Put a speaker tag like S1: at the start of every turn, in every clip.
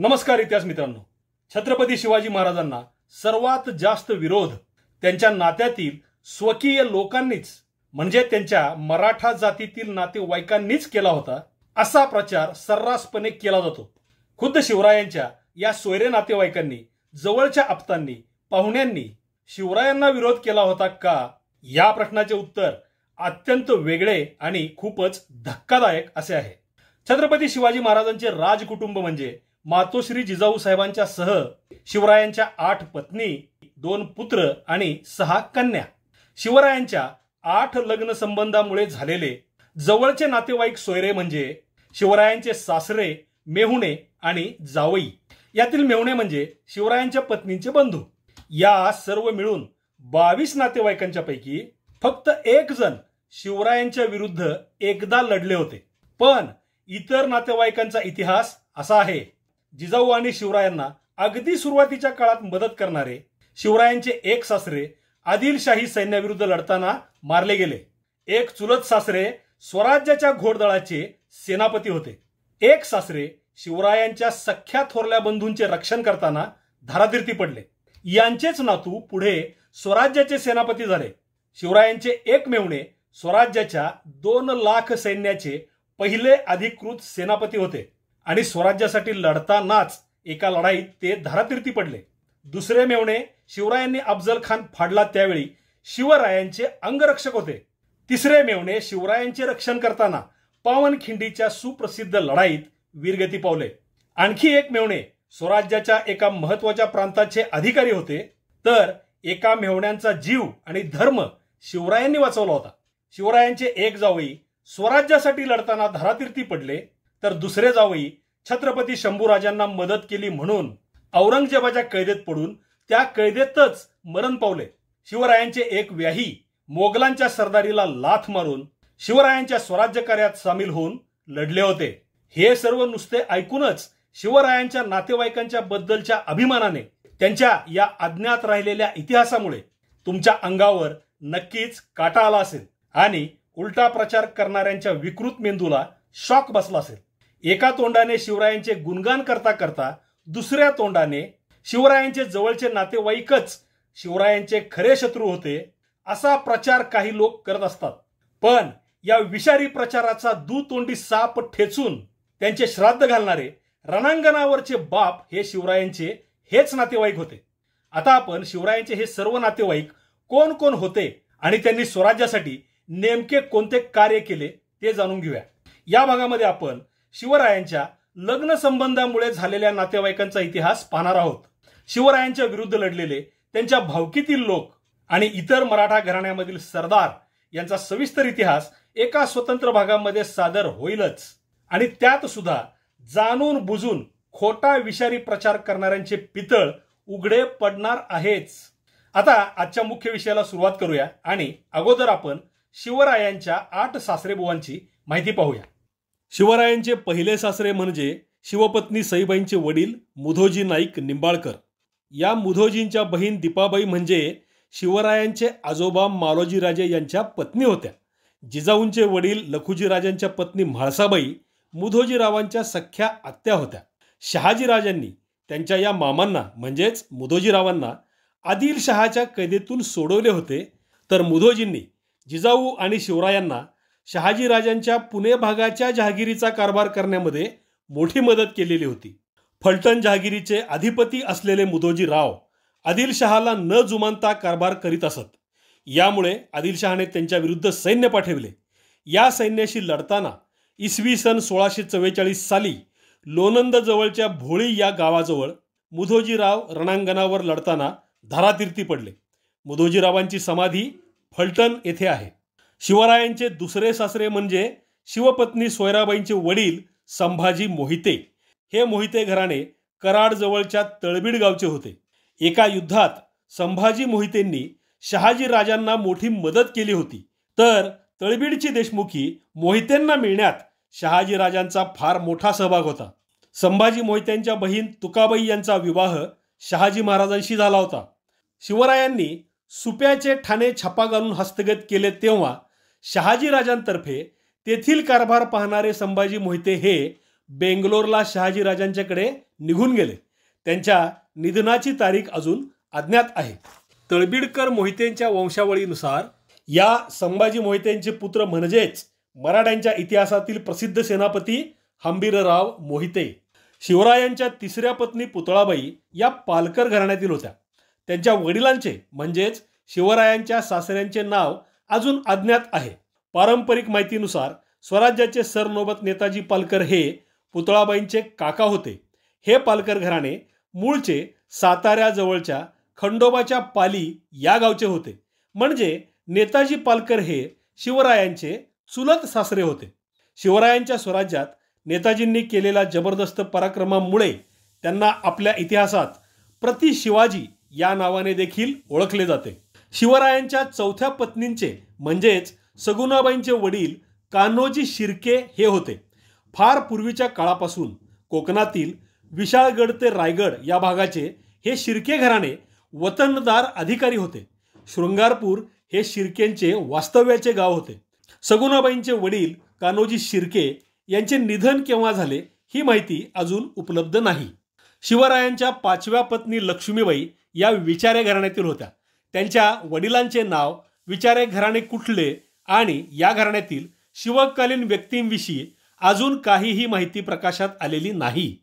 S1: नमस्कार इतिहास मित्रांनो छत्रपती शिवाजी महाराजांना सर्वात जास्त विरोध त्यांच्या नात्यातील स्वकीय लोकांनीच म्हणजे त्यांच्या मराठा जातीतील नातेवाईकांनीच केला होता असा प्रचार सर्रासपणे केला जातो खुद्द शिवरायांच्या या सोयरे नातेवाईकांनी जवळच्या आप्तांनी पाहुण्यांनी शिवरायांना विरोध केला होता का या प्रश्नाचे उत्तर अत्यंत वेगळे आणि खूपच धक्कादायक असे आहे छत्रपती शिवाजी महाराजांचे राजकुटुंब म्हणजे मातोश्री जिजाऊ साहेबांच्या सह शिवरायांच्या आठ पत्नी दोन पुत्र आणि सहा कन्या शिवरायांच्या आठ लग्न संबंधामुळे झालेले जवळचे नातेवाईक सोयरे म्हणजे शिवरायांचे सासरे मेहुणे आणि जावई यातील मेहुणे म्हणजे शिवरायांच्या पत्नीचे बंधू या सर्व मिळून बावीस नातेवाईकांच्या पैकी फक्त एक जण शिवरायांच्या विरुद्ध एकदा लढले होते पण इतर नातेवाईकांचा इतिहास असा आहे जिजाऊ आणि शिवरायांना अगदी सुरुवातीच्या काळात मदत करणारे शिवरायांचे एक सासरे आदिलशाही सैन्याविरुद्ध लढताना मारले गेले एक चुलत सासरे स्वराज्याच्या घोडदळाचे सेनापती होते एक सासरे शिवरायांच्या सख्या थोरल्या बंधूंचे रक्षण करताना धारातीर्थी पडले यांचेच नातू पुढे स्वराज्याचे सेनापती झाले शिवरायांचे एक मेवणे स्वराज्याच्या दोन लाख सैन्याचे पहिले अधिकृत सेनापती होते आणि स्वराज्यासाठी लढतानाच एका लढाईत ते धारातीर्थी पडले दुसरे मेवणे शिवरायांनी अफजल खान फाडला त्यावेळी शिवरायांचे अंगरक्षक होते तिसरे मेवणे शिवरायांचे रक्षण करताना पावनखिंडीच्या सुप्रसिद्ध लढाईत वीरगती पावले आणखी एक मेवणे स्वराज्याच्या एका महत्वाच्या प्रांताचे अधिकारी होते तर एका मेवण्यांचा जीव आणि धर्म शिवरायांनी वाचवला होता शिवरायांचे एक जावई स्वराज्यासाठी लढताना धारातीर्थी पडले तर दुसरे जावई छत्रपती शंभूराजांना मदत केली म्हणून औरंगजेबाच्या कैदेत पडून त्या कैदेतच मरण पावले शिवरायांचे एक व्याही मोगलांच्या सरदारीला लाथ मारून शिवरायांच्या स्वराज्य कार्यात सामील होऊन लढले होते हे सर्व नुसते ऐकूनच शिवरायांच्या नातेवाईकांच्या बद्दलच्या अभिमानाने त्यांच्या या अज्ञात राहिलेल्या इतिहासामुळे तुमच्या अंगावर नक्कीच काटा आला असेल आणि उलटा प्रचार करणाऱ्यांच्या विकृत मेंदूला शॉक बसला असेल एका तोंडाने शिवरायांचे गुणगान करता करता दुसऱ्या तोंडाने शिवरायांचे जवळचे नातेवाईकच शिवरायांचे खरे शत्रू होते असा प्रचार काही लोक करत असतात पण या विषारी प्रचाराचा दुतोंडी साप ठेचून त्यांचे श्राद्ध घालणारे रणांगणावरचे बाप हे शिवरायांचे हेच नातेवाईक होते आता आपण शिवरायांचे हे सर्व नातेवाईक कोण कोण होते आणि त्यांनी स्वराज्यासाठी नेमके कोणते कार्य केले ते जाणून घेऊया या भागामध्ये आपण शिवरायांच्या लग्न संबंधामुळे झालेल्या नातेवाईकांचा इतिहास पाहणार आहोत शिवरायांच्या विरुद्ध लढलेले त्यांच्या भावकीतील लोक आणि इतर मराठा घराण्यामधील सरदार यांचा सविस्तर इतिहास एका स्वतंत्र भागामध्ये सादर होईलच आणि त्यात सुद्धा जाणून बुजून खोटा विषारी प्रचार करणाऱ्यांचे पितळ उघडे पडणार आहेच आता आजच्या मुख्य विषयाला सुरुवात करूया आणि अगोदर आपण शिवरायांच्या आठ सासरेबुवांची माहिती पाहूया शिवरायांचे पहिले सासरे म्हणजे शिवपत्नी सईबाईंचे वडील मुधोजी नाईक निंबाळकर या मुधोजींच्या बहीण दीपाबाई म्हणजे शिवरायांचे आजोबा मालोजीराजे यांच्या पत्नी होत्या जिजाऊंचे वडील लखुजीराजांच्या पत्नी म्हाळसाबाई मुधोजीरावांच्या सख्या आत्या होत्या शहाजीराजांनी त्यांच्या या मामांना म्हणजेच मुधोजीरावांना आदिलशहाच्या कैदेतून सोडवले होते तर मुधोजींनी जिजाऊ आणि शिवरायांना शहाजीराजांच्या पुणे भागाच्या जहागिरीचा कारभार करण्यामध्ये मोठी मदत केलेली होती फलटण जहागिरीचे अधिपती असलेले मुधोजीराव आदिलशहाला न जुमानता कारभार करीत असत यामुळे आदिलशहाने विरुद्ध सैन्य पाठविले या सैन्याशी लढताना इसवी सन सोळाशे चव्वेचाळीस साली लोणंदजवळच्या भोळी या गावाजवळ मुधोजीराव रणांगणावर लढताना धारातीर्थी पडले मुधोजीरावांची समाधी फलटण येथे आहे शिवरायांचे दुसरे सासरे म्हणजे शिवपत्नी सोयराबाईंचे वडील संभाजी मोहिते हे मोहिते घराणे कराडजवळच्या तळबीड गावचे होते एका युद्धात संभाजी मोहितेंनी शहाजी राजांना मोठी मदत केली होती तर तळबीडची देशमुखी मोहितेंना मिळण्यात शहाजी राजांचा फार मोठा सहभाग होता संभाजी मोहित्यांच्या बहीण तुकाबाई यांचा विवाह शहाजी महाराजांशी झाला होता शिवरायांनी सुप्याचे ठाणे छापा घालून हस्तगत केले तेव्हा शहाजीराजांतर्फे तेथील कारभार पाहणारे संभाजी मोहिते हे बेंगलोरला राजांच्याकडे निघून गेले त्यांच्या निधनाची तारीख अजून अज्ञात आहे तळबीडकर मोहितेंच्या वंशावळीनुसार या संभाजी मोहितेंचे पुत्र म्हणजेच मराठ्यांच्या इतिहासातील प्रसिद्ध सेनापती हंबीरराव मोहिते शिवरायांच्या तिसऱ्या पत्नी पुतळाबाई या पालकर घराण्यातील होत्या त्यांच्या वडिलांचे म्हणजेच शिवरायांच्या सासऱ्यांचे नाव अजून अज्ञात आहे पारंपरिक माहितीनुसार स्वराज्याचे सरनोबत नेताजी पालकर हे पुतळाबाईंचे काका होते हे पालकर घराणे मूळचे साताऱ्याजवळच्या खंडोबाच्या पाली या गावचे होते म्हणजे नेताजी पालकर हे शिवरायांचे चुलत सासरे होते शिवरायांच्या स्वराज्यात नेताजींनी केलेला जबरदस्त पराक्रमामुळे त्यांना आपल्या इतिहासात प्रति शिवाजी या नावाने देखील ओळखले जाते शिवरायांच्या चौथ्या पत्नींचे म्हणजेच सगुणाबाईंचे वडील कान्होजी शिर्के हे होते फार पूर्वीच्या काळापासून कोकणातील विशाळगड ते रायगड या भागाचे हे शिर्के घराणे वतनदार अधिकारी होते शृंगारपूर हे शिर्केंचे वास्तव्याचे गाव होते सगुणाबाईंचे वडील कान्होजी शिर्के यांचे निधन केव्हा झाले ही माहिती अजून उपलब्ध नाही शिवरायांच्या पाचव्या पत्नी लक्ष्मीबाई या विचारे घराण्यातील होत्या त्यांच्या वडिलांचे नाव विचारे घराणे कुठले आणि या घराण्यातील शिवकालीन व्यक्तींविषयी अजून काहीही माहिती प्रकाशात आलेली नाही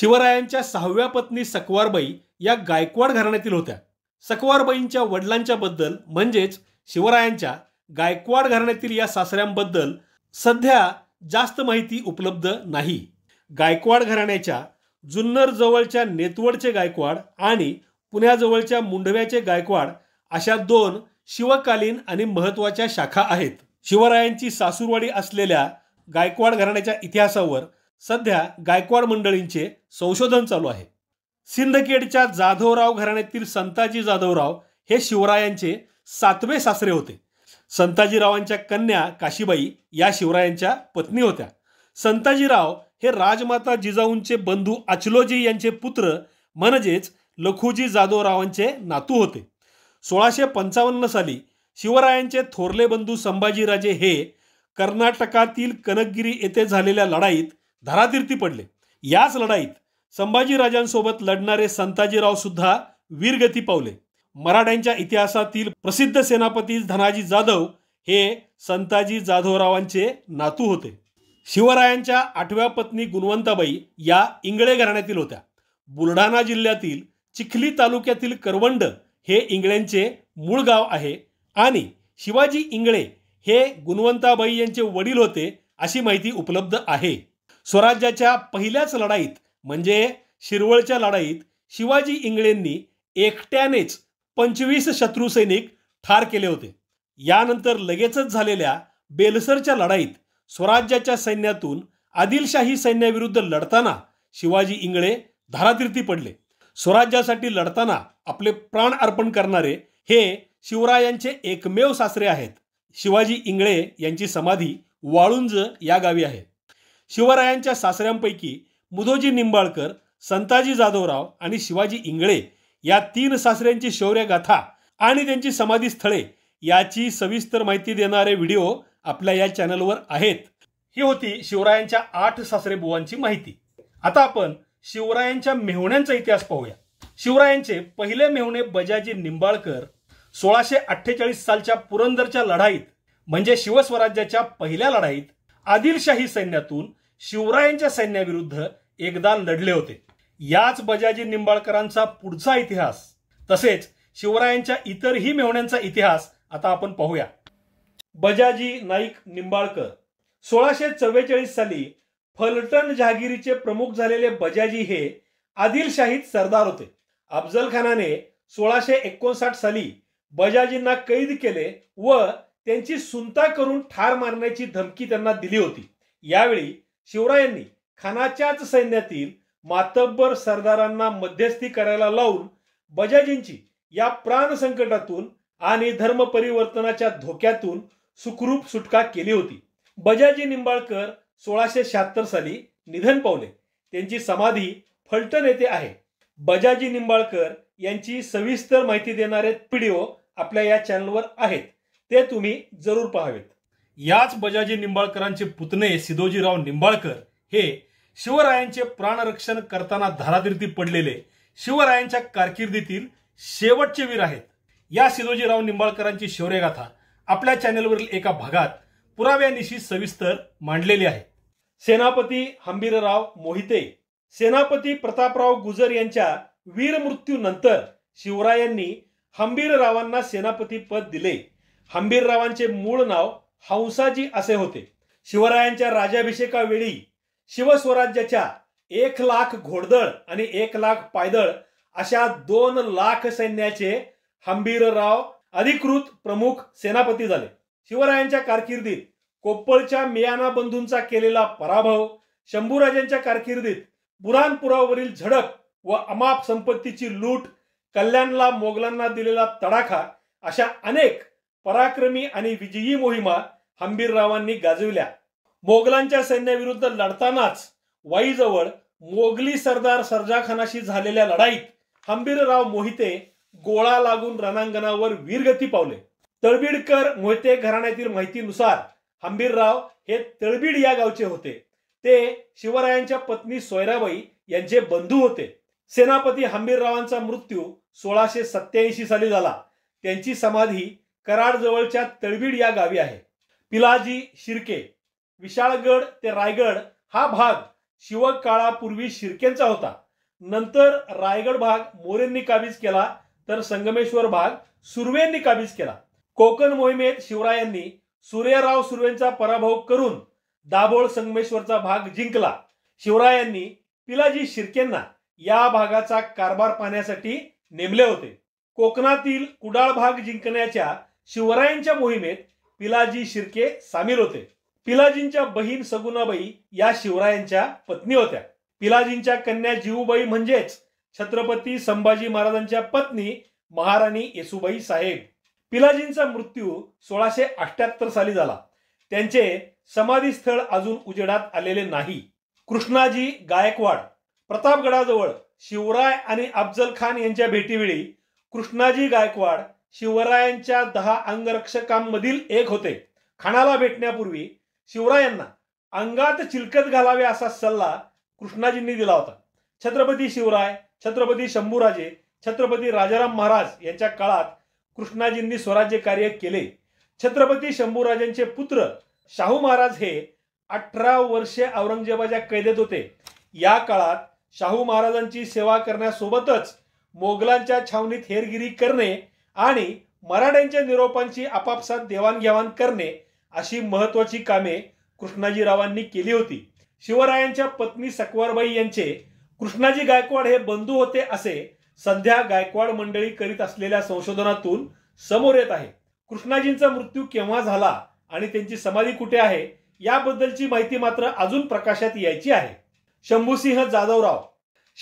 S1: शिवरायांच्या सहाव्या पत्नी सकवारबाई या गायकवाड घराण्यातील होत्या सकवारबाईंच्या वडिलांच्या बद्दल म्हणजेच शिवरायांच्या गायकवाड घराण्यातील या सासऱ्यांबद्दल सध्या जास्त माहिती उपलब्ध नाही गायकवाड घराण्याच्या जुन्नर जवळच्या नेतवडचे गायकवाड आणि पुण्याजवळच्या मुंढव्याचे गायकवाड अशा दोन शिवकालीन आणि महत्वाच्या शाखा आहेत शिवरायांची सासूरवाडी असलेल्या गायकवाड घराण्याच्या इतिहासावर सध्या गायकवाड मंडळींचे संशोधन चालू आहे सिंधखेडच्या जाधवराव घराण्यातील संताजी जाधवराव हे शिवरायांचे सातवे सासरे होते संताजीरावांच्या कन्या काशीबाई या शिवरायांच्या पत्नी होत्या संताजीराव हे राजमाता जिजाऊंचे बंधू अचलोजी यांचे पुत्र म्हणजेच लखुजी जाधवरावांचे नातू होते सोळाशे पंचावन्न साली शिवरायांचे थोरले बंधू संभाजीराजे हे कर्नाटकातील कनकगिरी येथे झालेल्या लढाईत धरातीर्थी पडले याच लढाईत संभाजीराजांसोबत लढणारे संताजीराव सुद्धा वीरगती पावले मराठ्यांच्या इतिहासातील प्रसिद्ध सेनापती धनाजी जाधव हे संताजी जाधवरावांचे नातू होते शिवरायांच्या आठव्या पत्नी गुणवंताबाई या इंगळे घराण्यातील होत्या बुलढाणा जिल्ह्यातील चिखली तालुक्यातील करवंड हे इंगळ्यांचे मूळ गाव आहे आणि शिवाजी इंगळे हे गुणवंताबाई यांचे वडील होते अशी माहिती उपलब्ध आहे स्वराज्याच्या पहिल्याच लढाईत म्हणजे शिरवळच्या लढाईत शिवाजी इंगळेंनी एकट्यानेच पंचवीस शत्रू सैनिक ठार केले होते यानंतर लगेचच झालेल्या बेलसरच्या लढाईत स्वराज्याच्या सैन्यातून आदिलशाही सैन्याविरुद्ध लढताना शिवाजी इंगळे धारातीर्थी पडले स्वराज्यासाठी लढताना आपले प्राण अर्पण करणारे हे शिवरायांचे एकमेव सासरे आहेत शिवाजी इंगळे यांची समाधी वाळुंज या गावी आहे शिवरायांच्या सासऱ्यांपैकी मुदोजी निंबाळकर संताजी जाधवराव आणि शिवाजी इंगळे या तीन सासऱ्यांची शौर्यगाथा आणि त्यांची समाधी स्थळे याची सविस्तर माहिती देणारे व्हिडिओ आपल्या या चॅनलवर आहेत ही होती शिवरायांच्या आठ सासरे बुवांची माहिती आता आपण शिवरायांच्या मेहुण्यांचा इतिहास पाहूया शिवरायांचे पहिले मेहुणे बजाजी निंबाळकर सोळाशे अठ्ठेचाळीस सालच्या पुरंदरच्या लढाईत म्हणजे शिवस्वराज्याच्या पहिल्या लढाईत आदिलशाही सैन्यातून शिवरायांच्या सैन्याविरुद्ध एकदा लढले होते याच बजाजी निंबाळकरांचा पुढचा इतिहास तसेच शिवरायांच्या इतरही मेहुण्यांचा इतिहास आता आपण पाहूया बजाजी नाईक निंबाळकर सोळाशे चव्वेचाळीस साली फलटण जहागिरीचे प्रमुख झालेले बजाजी हे आदिलशाहीत सरदार होते अफजल खानाने सोळाशे एकोणसाठ साली बजाजींना कैद केले व त्यांची सुनता करून ठार मारण्याची धमकी त्यांना दिली होती यावेळी शिवरायांनी खानाच्याच सैन्यातील मातब्बर सरदारांना मध्यस्थी करायला लावून बजाजींची या प्राण संकटातून आणि धर्म परिवर्तनाच्या धोक्यातून सुखरूप सुटका केली होती बजाजी निंबाळकर सोळाशे शहात्तर साली निधन पावले त्यांची समाधी फलटण येथे आहे बजाजी निंबाळकर यांची सविस्तर माहिती देणारे व्हिडिओ आपल्या या चॅनलवर आहेत ते तुम्ही जरूर पाहावेत याच बजाजी निंबाळकरांचे पुतणे सिदोजीराव निंबाळकर हे शिवरायांचे प्राणरक्षण करताना धारातीर्थी पडलेले शिवरायांच्या कारकिर्दीतील शेवटचे वीर आहेत या सिदोजीराव निंबाळकरांची शौर्यगाथा आपल्या चॅनेलवरील एका भागात पुराव्यानिशी सविस्तर मांडलेली आहे सेनापती हंबीरराव मोहिते सेनापती प्रतापराव गुजर यांच्या वीरमृत्यूनंतर शिवरायांनी हंबीररावांना सेनापती पद दिले हंबीररावांचे मूळ नाव हंसाजी असे होते शिवरायांच्या राजाभिषेकावेळी शिवस्वराज्याच्या एक लाख घोडदळ आणि एक लाख पायदळ अशा दोन लाख सैन्याचे हंबीरराव अधिकृत प्रमुख सेनापती झाले शिवरायांच्या कारकिर्दीत कोप्पळच्या मियाना बंधूंचा केलेला पराभव शंभूराजांच्या कारकिर्दीत बुरानपुरावरील झडप व अमाप संपत्तीची लूट कल्याणला मोगलांना दिलेला तडाखा अशा अनेक पराक्रमी आणि विजयी मोहिमा हंबीररावांनी गाजविल्या मोगलांच्या सैन्याविरुद्ध लढतानाच वाईजवळ मोगली सरदार सरजाखानाशी झालेल्या लढाईत हंबीरराव मोहिते गोळा लागून रणांगणावर वीरगती पावले तळबीडकर मोहिते घराण्यातील माहितीनुसार हंबीरराव हे तळबीड या गावचे होते ते शिवरायांच्या पत्नी सोयराबाई यांचे बंधू होते सेनापती हंबीररावांचा मृत्यू सोळाशे सत्याऐंशी साली झाला त्यांची समाधी कराड जवळच्या तळबीड या गावी आहे पिलाजी शिर्के विशाळगड ते रायगड हा भाग शिवकाळापूर्वी शिरकेंचा होता नंतर रायगड भाग मोरेंनी काबीज केला तर संगमेश्वर भाग सुर्वेंनी काबीज केला कोकण मोहिमेत शिवरायांनी सूर्यराव सुर्वेंचा पराभव करून दाभोळ संगमेश्वरचा भाग जिंकला शिवरायांनी पिलाजी शिर्केंना या भागाचा कारभार पाहण्यासाठी नेमले होते कोकणातील कुडाळ भाग जिंकण्याच्या शिवरायांच्या मोहिमेत पिलाजी शिर्के सामील होते पिलाजींच्या बहीण सगुनाबाई या शिवरायांच्या पत्नी होत्या पिलाजींच्या कन्या जीवूबाई म्हणजेच छत्रपती संभाजी महाराजांच्या पत्नी महाराणी येसुबाई साहेब पिलाजींचा मृत्यू सोळाशे अठ्याहत्तर साली झाला त्यांचे समाधीस्थळ अजून उजेडात आलेले नाही कृष्णाजी गायकवाड प्रतापगडाजवळ शिवराय आणि अफजल खान यांच्या भेटीवेळी कृष्णाजी गायकवाड शिवरायांच्या दहा अंगरक्षकांमधील एक होते खानाला भेटण्यापूर्वी शिवरायांना अंगात चिलकत घालावे असा सल्ला कृष्णाजींनी दिला होता छत्रपती शिवराय छत्रपती शंभूराजे छत्रपती राजाराम महाराज यांच्या काळात कृष्णाजींनी स्वराज्य कार्य केले छत्रपती शंभूराजांचे पुत्र शाहू महाराज हे अठरा वर्षे औरंगजेबाच्या कैदेत होते या काळात शाहू महाराजांची सेवा करण्यासोबतच मोगलांच्या छावणीत हेरगिरी करणे आणि मराठ्यांच्या निरोपांची आपापसात देवाणघेवाण करणे अशी महत्वाची कामे कृष्णाजीरावांनी केली होती शिवरायांच्या पत्नी सकवारबाई यांचे कृष्णाजी गायकवाड हे बंधू होते असे सध्या गायकवाड मंडळी करीत असलेल्या संशोधनातून समोर येत आहे कृष्णाजींचा मृत्यू केव्हा झाला आणि त्यांची समाधी कुठे आहे याबद्दलची माहिती मात्र अजून प्रकाशात यायची आहे शंभूसिंह जाधवराव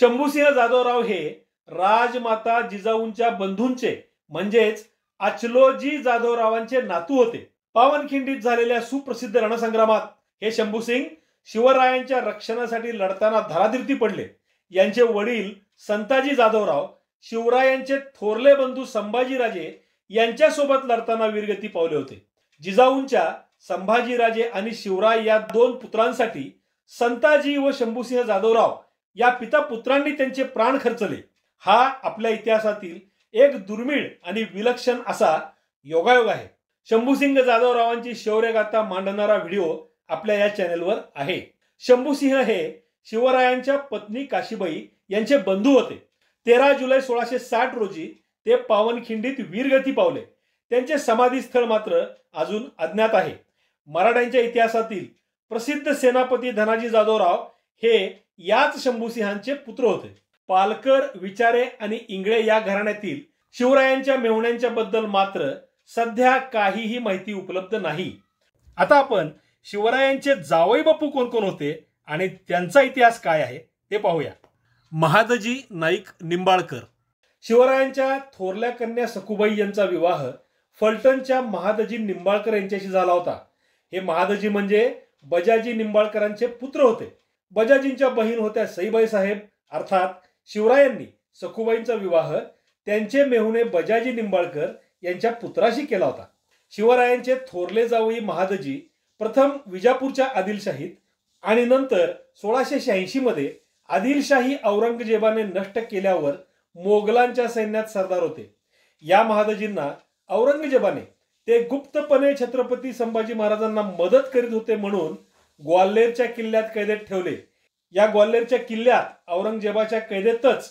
S1: शंभूसिंह जाधवराव हे राजमाता जिजाऊंच्या बंधूंचे म्हणजेच अचलोजी जाधवरावांचे नातू होते पावनखिंडीत झालेल्या सुप्रसिद्ध रणसंग्रामात हे शंभूसिंग शिवरायांच्या रक्षणासाठी लढताना धराधीरती पडले यांचे वडील संताजी जाधवराव शिवरायांचे थोरले बंधू संभाजीराजे यांच्यासोबत लढताना वीरगती पावले होते जिजाऊंच्या संभाजीराजे आणि शिवराय या दोन पुत्रांसाठी संताजी व शंभूसिंह जाधवराव या पिता पुत्रांनी त्यांचे प्राण खर्चले हा आपल्या इतिहासातील एक दुर्मिळ आणि विलक्षण असा योगायोग आहे शंभूसिंह जाधवरावांची शौर्यगाथा मांडणारा व्हिडिओ आपल्या या चॅनेलवर आहे शंभूसिंह हे शिवरायांच्या पत्नी काशीबाई यांचे बंधू होते तेरा जुलै सोळाशे साठ रोजी ते पावनखिंडीत वीरगती पावले त्यांचे समाधी स्थळ मात्र अजून अज्ञात आहे मराठ्यांच्या इतिहासातील प्रसिद्ध सेनापती धनाजी जाधवराव हे याच शंभूसिंहांचे पुत्र होते पालकर विचारे आणि इंगळे या घराण्यातील शिवरायांच्या मेहण्यांच्या बद्दल मात्र सध्या काहीही माहिती उपलब्ध नाही आता आपण शिवरायांचे जावई बापू कोण कोण होते आणि त्यांचा इतिहास काय आहे ते पाहूया महादजी नाईक निंबाळकर शिवरायांच्या थोरल्या कन्या सखुबाई यांचा विवाह फलटणच्या महादजी निंबाळकर यांच्याशी झाला होता हे महादजी म्हणजे बजाजी निंबाळकरांचे पुत्र होते बजाजींच्या बहीण होत्या सईबाई साहेब अर्थात शिवरायांनी सखुबाईंचा विवाह त्यांचे मेहुणे बजाजी निंबाळकर यांच्या पुत्राशी केला होता शिवरायांचे थोरले जावई महादजी प्रथम विजापूरच्या आदिलशाहीत आणि नंतर सोळाशे शहाऐंशी मध्ये आदिलशाही औरंगजेबाने नष्ट केल्यावर मोगलांच्या सैन्यात सरदार होते या महादजींना औरंगजेबाने ते गुप्तपणे छत्रपती संभाजी महाराजांना मदत करीत होते म्हणून ग्वाल्हेरच्या किल्ल्यात कैदेत ठेवले या ग्वाल्हेरच्या किल्ल्यात औरंगजेबाच्या कैदेतच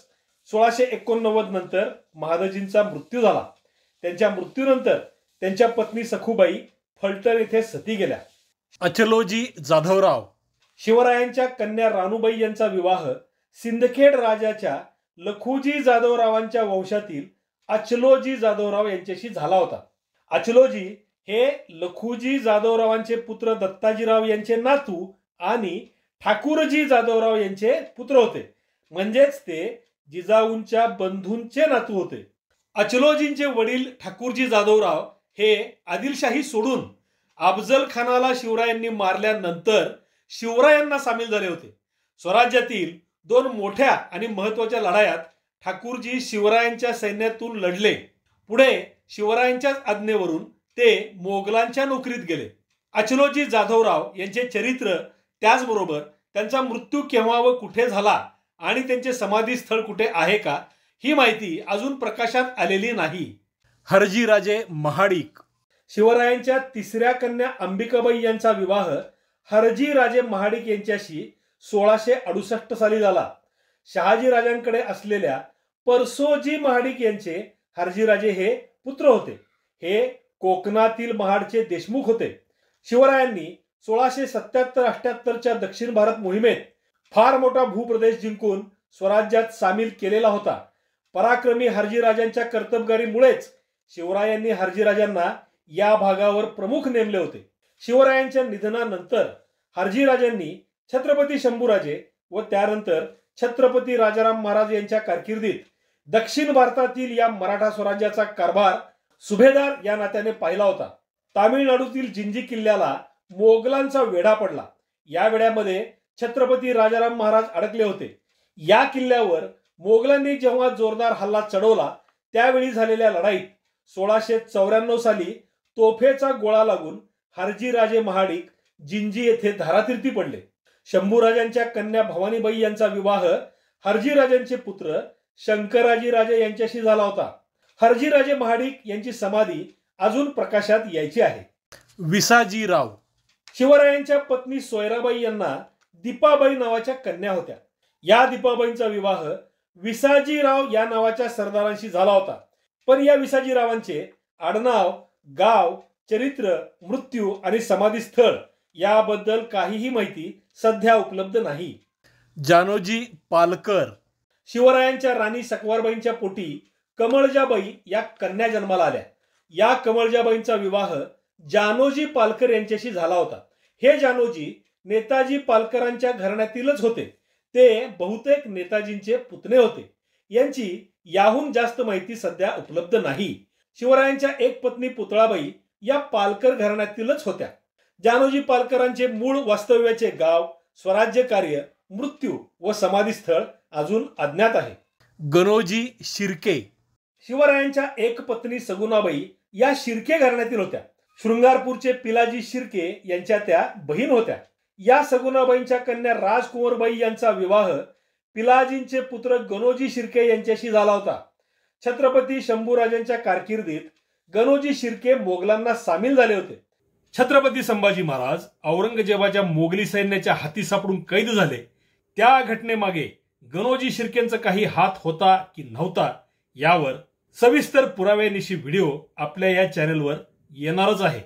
S1: सोळाशे एकोणनव्वद नंतर महादजींचा मृत्यू झाला त्यांच्या मृत्यूनंतर त्यांच्या पत्नी सखुबाई फलटण येथे सती गेल्या अचलोजी जाधवराव शिवरायांच्या कन्या रानूबाई यांचा विवाह सिंदखेड राजाच्या लखुजी जाधवरावांच्या वंशातील अचलोजी जाधवराव यांच्याशी झाला होता अचलोजी हे लखुजी जाधवरावांचे पुत्र दत्ताजीराव यांचे नातू आणि ठाकूरजी जाधवराव यांचे पुत्र होते म्हणजेच ते जिजाऊंच्या बंधूंचे नातू होते अचलोजींचे वडील ठाकूरजी जाधवराव हे आदिलशाही सोडून अफजल खानाला शिवरायांनी मारल्यानंतर शिवरायांना सामील झाले होते स्वराज्यातील दोन मोठ्या आणि महत्वाच्या लढायात ठाकूरजी शिवरायांच्या सैन्यातून लढले पुढे शिवरायांच्याच आज्ञेवरून ते मोगलांच्या नोकरीत गेले अचलोजी जाधवराव यांचे चरित्र त्याचबरोबर त्यांचा मृत्यू केव्हा व कुठे झाला आणि त्यांचे समाधी स्थळ कुठे आहे का ही माहिती अजून प्रकाशात आलेली नाही राजे महाडिक शिवरायांच्या तिसऱ्या कन्या अंबिकाबाई यांचा विवाह हरजी राजे महाडिक यांच्याशी सोळाशे अडुसष्ट साली झाला शहाजी राजांकडे असलेल्या परसोजी महाडिक यांचे हरजीराजे हे पुत्र होते हे कोकणातील महाडचे देशमुख होते शिवरायांनी सोळाशे सत्याहत्तर अठ्याहत्तरच्या दक्षिण भारत मोहिमेत फार मोठा भूप्रदेश जिंकून स्वराज्यात सामील केलेला होता पराक्रमी हरजी राजांच्या कर्तबगारीमुळेच शिवरायांनी हरजीराजांना या भागावर प्रमुख नेमले होते शिवरायांच्या निधनानंतर हरजीराजांनी छत्रपती शंभूराजे व त्यानंतर छत्रपती राजाराम महाराज यांच्या कारकिर्दीत दक्षिण भारतातील या मराठा स्वराज्याचा कारभार सुभेदार या नात्याने पाहिला होता तामिळनाडूतील जिंजी किल्ल्याला मोगलांचा वेढा पडला या वेड्यामध्ये छत्रपती राजाराम महाराज अडकले होते या किल्ल्यावर मोगलांनी जेव्हा जोरदार हल्ला चढवला त्यावेळी झालेल्या लढाईत सोळाशे चौऱ्याण्णव साली तोफेचा गोळा लागून हरजीराजे महाडिक जिंजी येथे धारातीर्थी पडले शंभूराजांच्या कन्या भवानीबाई यांचा विवाह हरजीराजांचे पुत्र राजे यांच्याशी झाला होता हरजीराजे महाडिक यांची समाधी अजून प्रकाशात यायची आहे विसाजीराव शिवरायांच्या पत्नी सोयराबाई यांना दीपाबाई नावाच्या कन्या होत्या या दीपाबाईंचा विवाह विसाजीराव या नावाच्या सरदारांशी झाला होता पण या विसाजीरावांचे आडनाव गाव चरित्र मृत्यू आणि समाधीस्थळ याबद्दल काहीही माहिती सध्या उपलब्ध नाही जानोजी पालकर शिवरायांच्या राणी सकवारबाईंच्या पोटी कमळजाबाई या कन्या जन्माला आल्या या कमळजाबाईंचा विवाह जानोजी पालकर यांच्याशी झाला होता हे जानोजी नेताजी पालकरांच्या घराण्यातीलच होते ते बहुतेक नेताजींचे पुतणे होते यांची याहून जास्त माहिती सध्या उपलब्ध नाही शिवरायांच्या एक पत्नी पुतळाबाई या पालकर घराण्यातीलच होत्या जानोजी पालकरांचे मूळ वास्तव्याचे गाव स्वराज्य कार्य मृत्यू व समाधीस्थळ अजून अज्ञात आहे गणोजी शिर्के शिवरायांच्या एक पत्नी सगुणाबाई या शिर्के घराण्यातील होत्या शृंगारपूरचे पिलाजी शिर्के यांच्या त्या बहीण होत्या या सगुणाबाईंच्या कन्या राजकुंवरबाई यांचा विवाह पिलाजींचे पुत्र गणोजी शिर्के यांच्याशी झाला होता छत्रपती शंभूराजांच्या कारकिर्दीत गणोजी शिर्के मोगलांना सामील झाले होते छत्रपती संभाजी महाराज औरंगजेबाच्या मोगली सैन्याच्या हाती सापडून कैद झाले त्या घटनेमागे गणोजी शिर्केंचा काही हात होता की नव्हता यावर सविस्तर पुराव्यानिशी व्हिडिओ आपल्या या चॅनेलवर येणारच आहे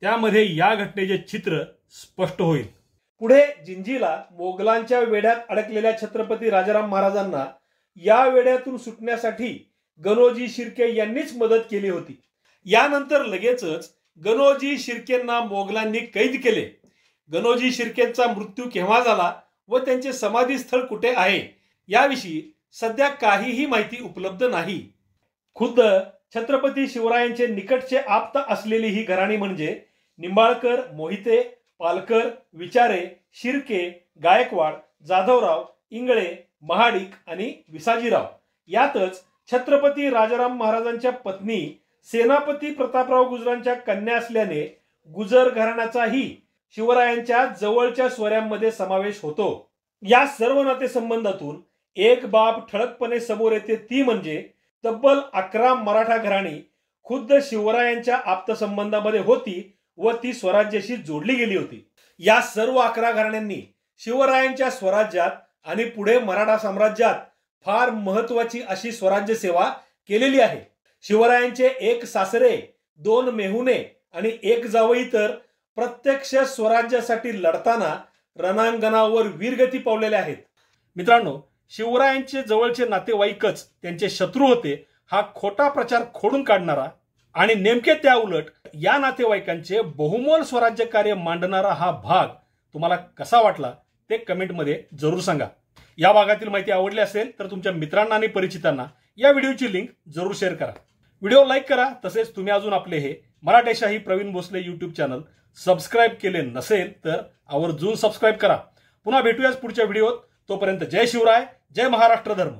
S1: त्यामध्ये या घटनेचे चित्र स्पष्ट होईल पुढे जिंजीला मोगलांच्या वेढ्यात अडकलेल्या छत्रपती राजाराम महाराजांना या वेड्यातून सुटण्यासाठी गणोजी शिर्के यांनीच मदत केली होती यानंतर लगेचच गणोजी शिर्केंना मोगलांनी कैद केले गणोजी शिर्केंचा मृत्यू केव्हा झाला व त्यांचे समाधीस्थळ कुठे आहे याविषयी सध्या काहीही माहिती उपलब्ध नाही खुद्द छत्रपती शिवरायांचे निकटचे आप्त असलेली ही घराणी म्हणजे निंबाळकर मोहिते पालकर विचारे शिर्के गायकवाड जाधवराव इंगळे महाडिक आणि विसाजीराव यातच छत्रपती राजाराम महाराजांच्या पत्नी सेनापती प्रतापराव गुजरांच्या कन्या असल्याने गुजर घराण्याचाही शिवरायांच्या जवळच्या स्वऱ्यांमध्ये समावेश होतो या सर्व नातेसंबंधातून एक बाब ठळकपणे समोर येते ती म्हणजे तब्बल अकरा मराठा घराणी खुद्द शिवरायांच्या आप्तसंबंधामध्ये होती व ती स्वराज्याशी जोडली गेली होती या सर्व अकरा घराण्यांनी शिवरायांच्या स्वराज्यात आणि पुढे मराठा साम्राज्यात फार महत्वाची अशी स्वराज्य सेवा केलेली आहे शिवरायांचे एक सासरे दोन मेहुने आणि एक जावई तर प्रत्यक्ष स्वराज्यासाठी लढताना रणांगणावर वीरगती पावलेले आहेत मित्रांनो शिवरायांचे जवळचे नातेवाईकच त्यांचे शत्रू होते हा खोटा प्रचार खोडून काढणारा आणि नेमके त्या उलट या नातेवाईकांचे बहुमोल स्वराज्य कार्य मांडणारा हा भाग तुम्हाला कसा वाटला ते कमेंटमध्ये जरूर सांगा या भागातील माहिती आवडली असेल तर तुमच्या मित्रांना आणि परिचितांना या व्हिडिओची लिंक जरूर शेअर करा व्हिडिओ लाईक करा तसेच तुम्ही अजून आपले हे Maratheshahi Pravin Bhosale YouTube channel subscribe केले नसेल तर आवर्जून सबस्क्राईब करा पुन्हा भेटूयाच पुढच्या व्हिडिओत तोपर्यंत जय शिवराय जय महाराष्ट्र धर्म